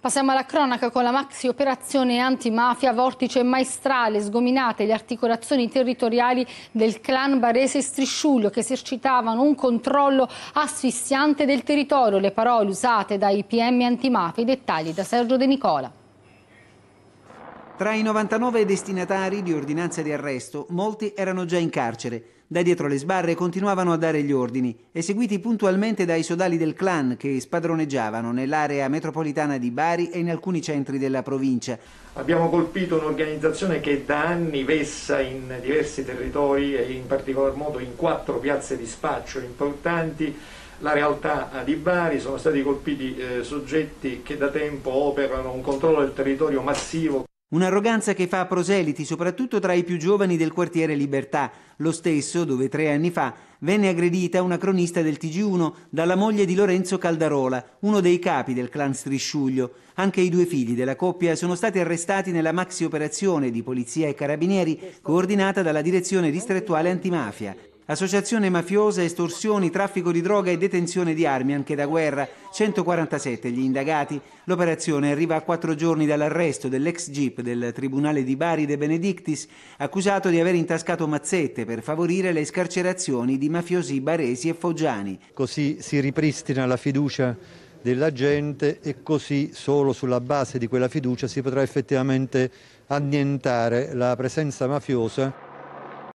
Passiamo alla cronaca con la maxi operazione antimafia, vortice maestrale, sgominate le articolazioni territoriali del clan barese e Strisciullo che esercitavano un controllo asfissiante del territorio. Le parole usate dai PM antimafia, i dettagli da Sergio De Nicola. Tra i 99 destinatari di ordinanza di arresto, molti erano già in carcere. Da dietro le sbarre continuavano a dare gli ordini, eseguiti puntualmente dai sodali del clan che spadroneggiavano nell'area metropolitana di Bari e in alcuni centri della provincia. Abbiamo colpito un'organizzazione che da anni vessa in diversi territori e in particolar modo in quattro piazze di spaccio importanti la realtà eh, di Bari, sono stati colpiti eh, soggetti che da tempo operano un controllo del territorio massivo. Un'arroganza che fa proseliti soprattutto tra i più giovani del quartiere Libertà, lo stesso dove tre anni fa venne aggredita una cronista del TG1 dalla moglie di Lorenzo Caldarola, uno dei capi del clan Strisciuglio. Anche i due figli della coppia sono stati arrestati nella maxi operazione di polizia e carabinieri coordinata dalla direzione distrettuale antimafia associazione mafiosa, estorsioni, traffico di droga e detenzione di armi anche da guerra. 147 gli indagati. L'operazione arriva a quattro giorni dall'arresto dell'ex jeep del Tribunale di Bari De Benedictis, accusato di aver intascato mazzette per favorire le scarcerazioni di mafiosi baresi e foggiani. Così si ripristina la fiducia della gente e così solo sulla base di quella fiducia si potrà effettivamente annientare la presenza mafiosa.